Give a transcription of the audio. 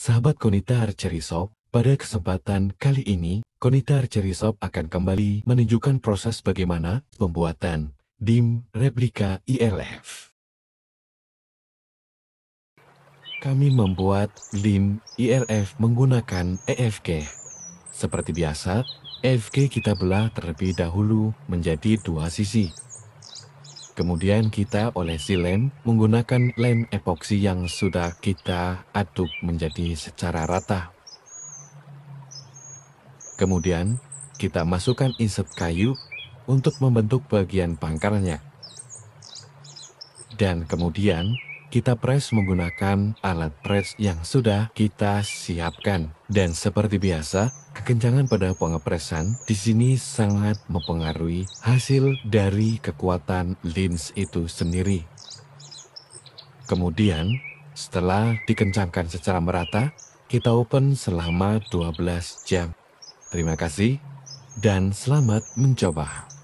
Sahabat Konita Archery Shop, pada kesempatan kali ini, Konita Archery Shop akan kembali menunjukkan proses bagaimana pembuatan DIM replika ILF. Kami membuat DIM ILF menggunakan EFG. Seperti biasa, EFG kita belah terlebih dahulu menjadi dua sisi, Kemudian kita olesi lem menggunakan lem epoksi yang sudah kita aduk menjadi secara rata. Kemudian kita masukkan insert kayu untuk membentuk bagian pangkarnya. Dan kemudian kita press menggunakan alat press yang sudah kita siapkan. Dan seperti biasa, kekencangan pada pengepresan di sini sangat mempengaruhi hasil dari kekuatan lens itu sendiri. Kemudian, setelah dikencangkan secara merata, kita open selama 12 jam. Terima kasih dan selamat mencoba.